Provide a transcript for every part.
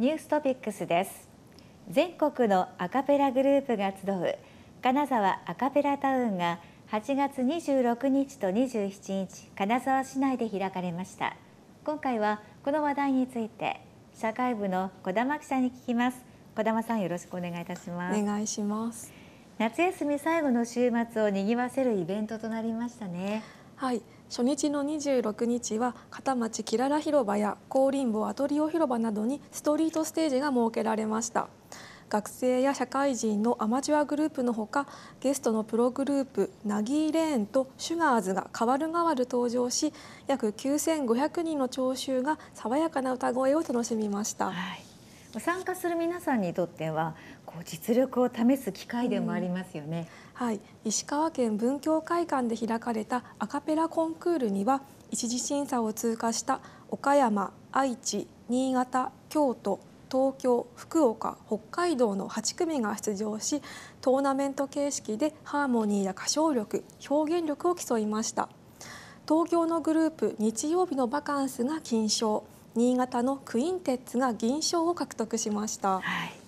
ニューストピックスです全国のアカペラグループが集う金沢アカペラタウンが8月26日と27日金沢市内で開かれました今回はこの話題について社会部の小玉記者に聞きます小玉さんよろしくお願いいたしますお願いします夏休み最後の週末を賑わせるイベントとなりましたねはい、初日の26日は片町きらら広場や高林坊アトリオ広場などにストリートステージが設けられました学生や社会人のアマチュアグループのほかゲストのプログループナギーレーンとシュガーズが代わる代わる登場し約9500人の聴衆が爽やかな歌声を楽しみました。はい参加する皆さんにとってはこう実力を試す機会でもありますよね、うん、はい石川県文教会館で開かれたアカペラコンクールには一次審査を通過した岡山愛知新潟京都東京福岡北海道の8組が出場しトーナメント形式でハーモニーや歌唱力表現力を競いました東京のグループ日曜日のバカンスが金賞新潟のクインテッツが銀賞を獲得しました。はい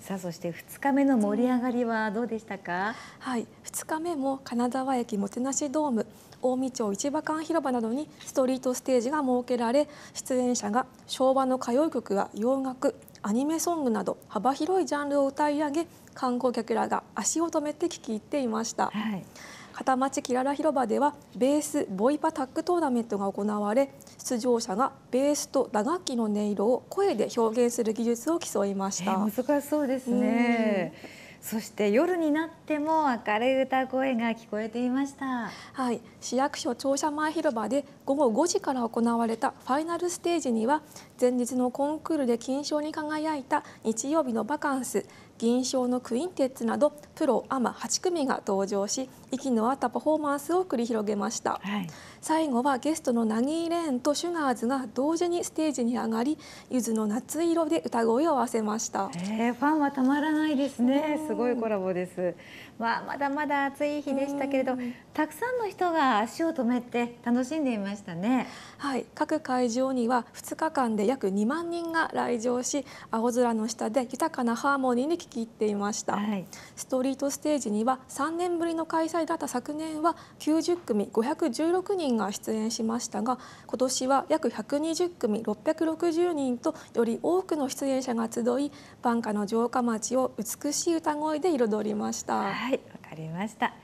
さあそして2日目の盛り上がりはどうでしたか、はい2日目も金沢駅もてなしドーム近江町市場館広場などにストリートステージが設けられ出演者が昭和の歌謡曲や洋楽アニメソングなど幅広いジャンルを歌い上げ観光客らが足を止めて聞き入っていました。はい片町きラら広場ではベースボイパタックトーナメントが行われ出場者がベースと打楽器の音色を声で表現する技術を競いました、えー、難しそうですね、そして夜になっても明るい歌声が聞こえていましたはい市役所庁舎前広場で午後5時から行われたファイナルステージには前日のコンクールで金賞に輝いた日曜日のバカンス銀賞のクインテッツなどプロアマ8組が登場し息の合ったパフォーマンスを繰り広げました、はい、最後はゲストのナギーレーンとシュガーズが同時にステージに上がりゆずの夏色で歌声を合わせました、えー、ファンはたまらないですねすごいコラボですまあまだまだ暑い日でしたけれどたくさんの人が足を止めて楽しんでいましたねはい各会場には2日間で約2万人が来場し青空の下で豊かなハーモニーに聞聞き入っていました、はい、ストリートステージには3年ぶりの開催だった昨年は90組516人が出演しましたが今年は約120組660人とより多くの出演者が集い晩夏の城下町を美しい歌声で彩りましたはいわかりました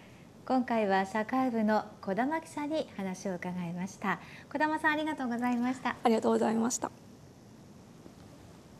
今回は社会部の小玉記者に話を伺いました小玉さんありがとうございましたありがとうございました